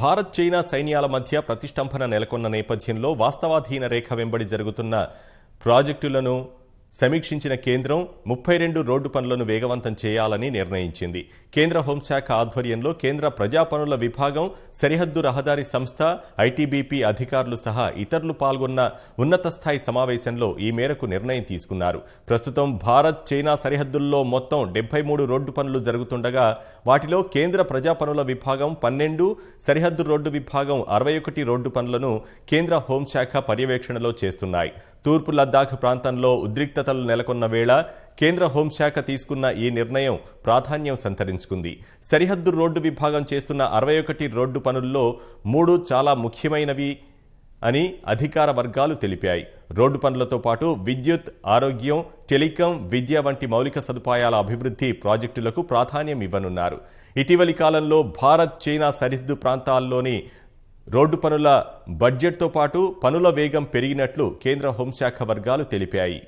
Bharat China సైన్యాల మధ్య ప్రతిష్టంభన నెలకొన్న నేపథ్యంలో వాస్తవాధీన రేఖ వెంబడి జరుగుతున్న ప్రాజెక్టులను సమీక్షించిన కేంద్రం ముప్పై రెండు రోడ్డు పనులను వేగవంతం చేయాలని నిర్ణయించింది కేంద్ర హోంశాఖ ఆధ్వర్యంలో కేంద్ర ప్రజా పనుల విభాగం సరిహద్దు రహదారి సంస్థ ఐటీబీపీ అధికారులు సహా ఇతరులు పాల్గొన్న ఉన్నత స్థాయి సమావేశంలో ఈ మేరకు నిర్ణయం తీసుకున్నారు ప్రస్తుతం భారత్ చైనా సరిహద్దుల్లో మొత్తం డెబ్బై మూడు రోడ్డు పనులు జరుగుతుండగా వాటిలో కేంద్ర ప్రజా పనుల విభాగం పన్నెండు సరిహద్దు రోడ్డు విభాగం అరవై ఒకటి రోడ్డు పనులను కేంద్ర హోంశాఖ పర్యవేక్షణలో చేస్తున్నాయి తూర్పు లద్దాఖ్ ప్రాంతంలో ఉద్రిక్తతలు నెలకొన్న వేళ కేంద్ర హోంశాఖ తీసుకున్న ఈ నిర్ణయం ప్రాధాన్యం సంతరించుకుంది సరిహద్దు రోడ్డు విభాగం చేస్తున్న అరవై ఒకటి రోడ్డు పనుల్లో మూడు చాలా ముఖ్యమైనవి అని అధికార వర్గాలు తెలిపాయి రోడ్డు పనులతో పాటు విద్యుత్ ఆరోగ్యం టెలికం విద్య వంటి మౌలిక సదుపాయాల అభివృద్ధి ప్రాజెక్టులకు ప్రాధాన్యం ఇవ్వనున్నారు ఇటీవలి కాలంలో భారత్ చైనా సరిహద్దు ప్రాంతాల్లోని రోడ్డు పనుల బడ్జెట్తో పాటు పనుల వేగం పెరిగినట్లు కేంద్ర హోంశాఖ వర్గాలు తెలిపాయి